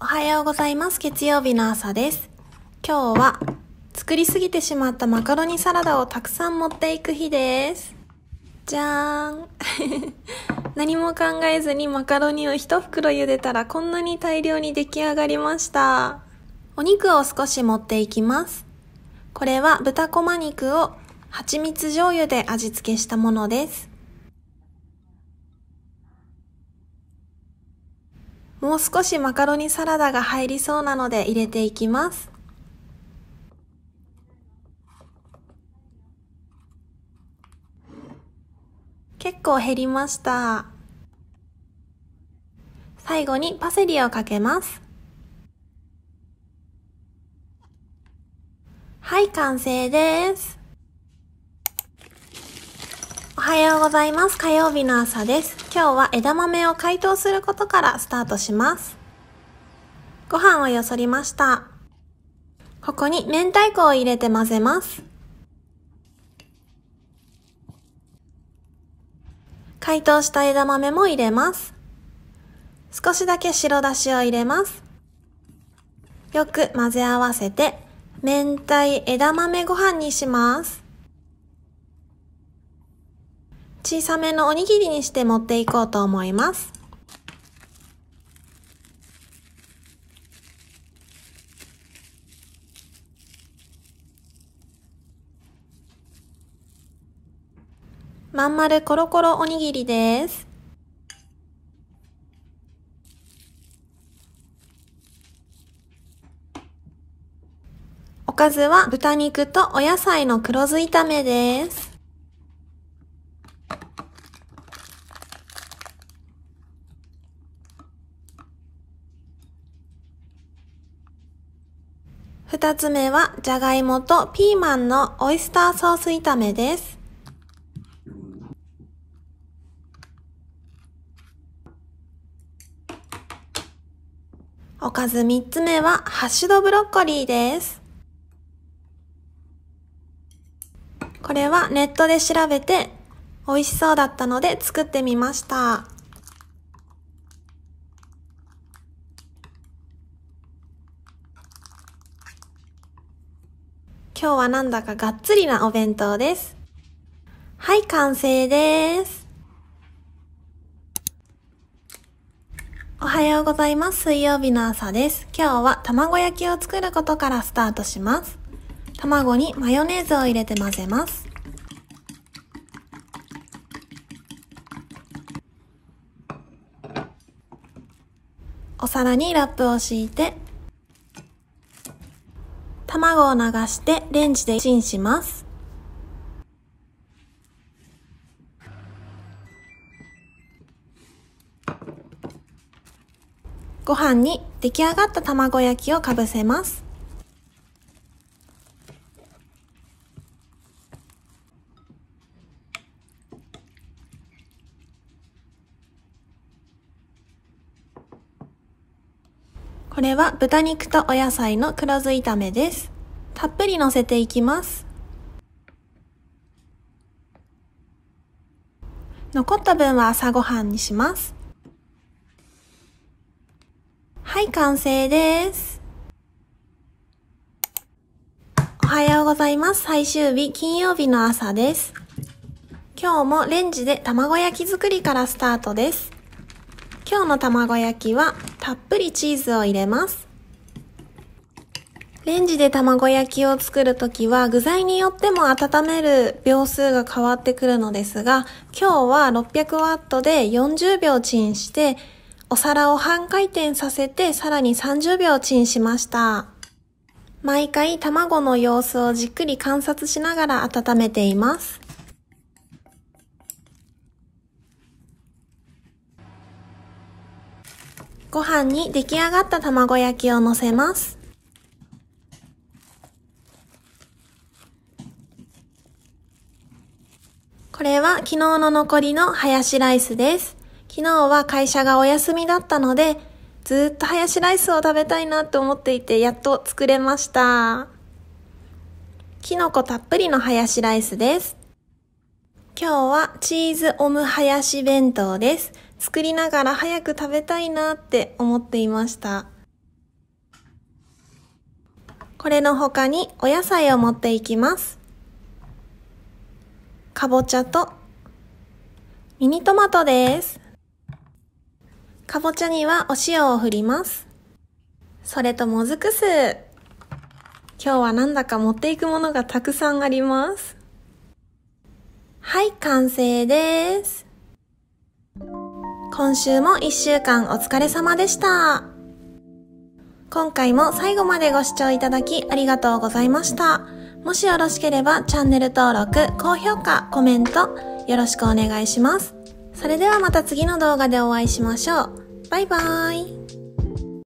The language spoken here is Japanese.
おはようございます。月曜日の朝です。今日は作りすぎてしまったマカロニサラダをたくさん持っていく日です。じゃーん。何も考えずにマカロニを一袋茹でたらこんなに大量に出来上がりました。お肉を少し持っていきます。これは豚こま肉を蜂蜜醤油で味付けしたものです。もう少しマカロニサラダが入りそうなので入れていきます。結構減りました。最後にパセリをかけます。はい、完成です。おはようございます。火曜日の朝です。今日は枝豆を解凍することからスタートします。ご飯をよそりました。ここに明太子を入れて混ぜます。解凍した枝豆も入れます。少しだけ白だしを入れます。よく混ぜ合わせて、明太枝豆ご飯にします。小さめのおにぎりにして持っていこうと思います。まんまるコロコロおにぎりです。おかずは豚肉とお野菜の黒酢炒めです。二つ目は、じゃがいもとピーマンのオイスターソース炒めです。おかず三つ目は、ハッシュドブロッコリーです。これはネットで調べて美味しそうだったので作ってみました。今日はなんだかがっつりなお弁当です。はい、完成です。おはようございます。水曜日の朝です。今日は卵焼きを作ることからスタートします。卵にマヨネーズを入れて混ぜます。お皿にラップを敷いて卵を流してレンジでチンします。ご飯に出来上がった卵焼きをかぶせます。これは豚肉とお野菜の黒酢炒めです。たっぷり乗せていきます。残った分は朝ごはんにします。はい、完成です。おはようございます。最終日、金曜日の朝です。今日もレンジで卵焼き作りからスタートです。今日の卵焼きはたっぷりチーズを入れます。レンジで卵焼きを作るときは具材によっても温める秒数が変わってくるのですが、今日は600ワットで40秒チンして、お皿を半回転させてさらに30秒チンしました。毎回卵の様子をじっくり観察しながら温めています。ご飯に出来上がった卵焼きを乗せます。これは昨日の残りのハヤシライスです。昨日は会社がお休みだったので、ずっとハヤシライスを食べたいなと思っていて、やっと作れました。きのこたっぷりのハヤシライスです。今日はチーズオムハヤシ弁当です。作りながら早く食べたいなって思っていました。これの他にお野菜を持っていきます。かぼちゃとミニトマトです。かぼちゃにはお塩を振ります。それともずく酢。今日はなんだか持っていくものがたくさんあります。はい、完成です。今週も1週間お疲れ様でした。今回も最後までご視聴いただきありがとうございました。もしよろしければチャンネル登録、高評価、コメントよろしくお願いします。それではまた次の動画でお会いしましょう。バイバーイ。